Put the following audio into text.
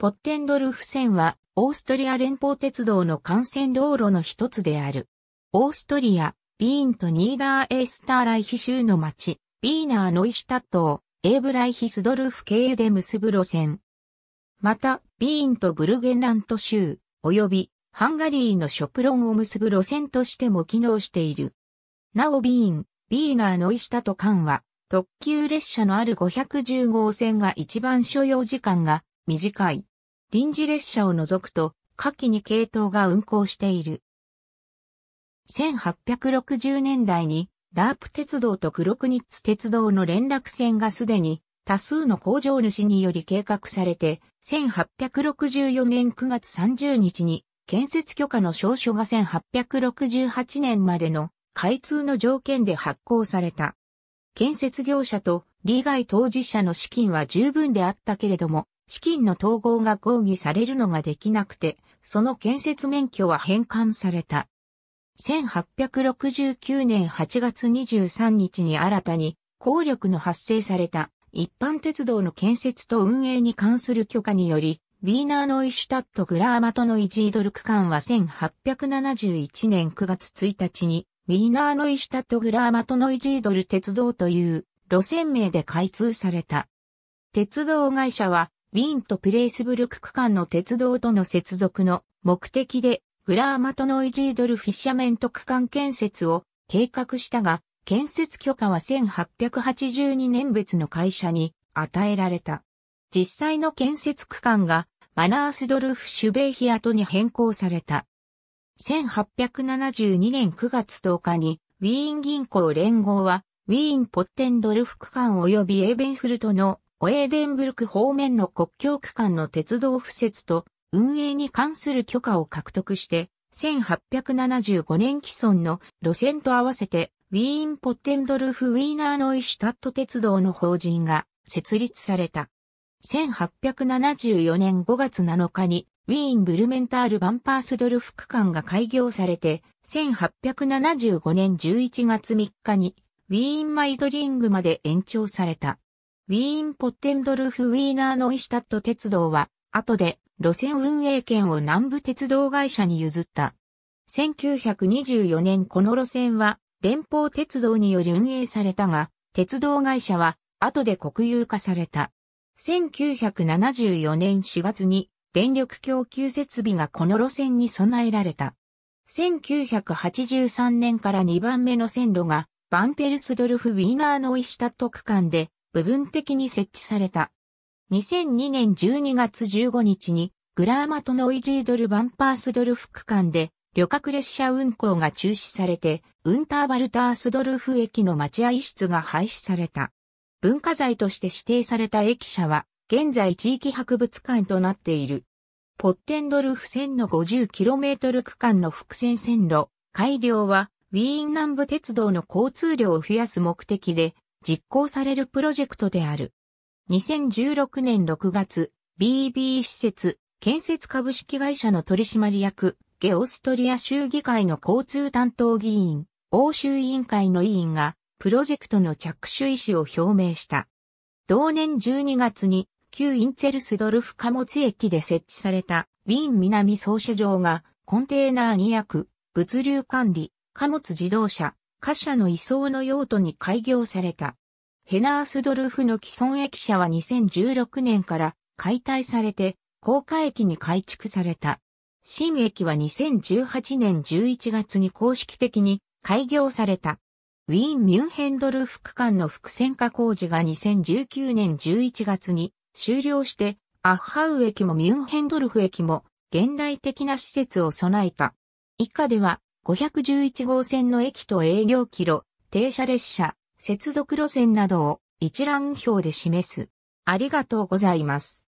ポッテンドルフ線は、オーストリア連邦鉄道の幹線道路の一つである。オーストリア、ビーンとニーダーエースターライヒ州の町、ビーナーノイシュタットを、エーブライヒスドルフ経由で結ぶ路線。また、ビーンとブルゲンラント州、及び、ハンガリーのショプロンを結ぶ路線としても機能している。なおビーン、ビーナーノイシュタと間は、特急列車のある510号線が一番所要時間が短い。臨時列車を除くと、下記に系統が運行している。1860年代に、ラープ鉄道とクロクニッツ鉄道の連絡線がすでに多数の工場主により計画されて、1864年9月30日に建設許可の証書が1868年までの開通の条件で発行された。建設業者と利害当事者の資金は十分であったけれども、資金の統合が合議されるのができなくて、その建設免許は返還された。1869年8月23日に新たに、効力の発生された一般鉄道の建設と運営に関する許可により、ウィーナーノイシュタット・グラーマトのイジードル区間は1871年9月1日に、ウィーナーノイシュタット・グラーマトのイジードル鉄道という路線名で開通された。鉄道会社はウィーンとプレイスブルク区間の鉄道との接続の目的でグラーマトノイジードルフィッシャメント区間建設を計画したが、建設許可は1882年別の会社に与えられた。実際の建設区間がマナースドルフ・シュベーヒアトに変更された。1872年9月10日にウィーン銀行連合はウィーン・ポッテンドルフ区間及びエーベンフルトのオエーデンブルク方面の国境区間の鉄道敷設と運営に関する許可を獲得して、1875年既存の路線と合わせて、ウィーン・ポッテンドルフ・ウィーナーノイシュタット鉄道の法人が設立された。1874年5月7日に、ウィーン・ブルメンタール・バンパースドルフ区間が開業されて、1875年11月3日に、ウィーン・マイドリングまで延長された。ウィーン・ポッテンドルフ・ウィーナー・ノイシュタット鉄道は、後で路線運営権を南部鉄道会社に譲った。1924年この路線は連邦鉄道により運営されたが、鉄道会社は後で国有化された。1974年4月に電力供給設備がこの路線に備えられた。1983年から2番目の線路がバンペルスドルフ・ウィーナー・ノイシュタット区間で部分的に設置された。2002年12月15日に、グラーマとノイジードル・バンパースドルフ区間で、旅客列車運行が中止されて、ウンターバルタースドルフ駅の待合室が廃止された。文化財として指定された駅舎は、現在地域博物館となっている。ポッテンドルフ線の 50km 区間の複線線路、改良は、ウィーン南部鉄道の交通量を増やす目的で実行されるプロジェクトである。2016年6月、BB 施設、建設株式会社の取締役、ゲオストリア州議会の交通担当議員、欧州委員会の委員が、プロジェクトの着手意思を表明した。同年12月に、旧インツェルスドルフ貨物駅で設置された、ウィーン南総社場が、コンテーナー2役、物流管理、貨物自動車、貨車の移送の用途に開業された。ヘナースドルフの既存駅舎は2016年から解体されて、高架駅に改築された。新駅は2018年11月に公式的に開業された。ウィーン・ミュンヘンドルフ区間の複線化工事が2019年11月に終了して、アッハウ駅もミュンヘンドルフ駅も現代的な施設を備えた。以下では511号線の駅と営業キロ、停車列車、接続路線などを一覧表で示す。ありがとうございます。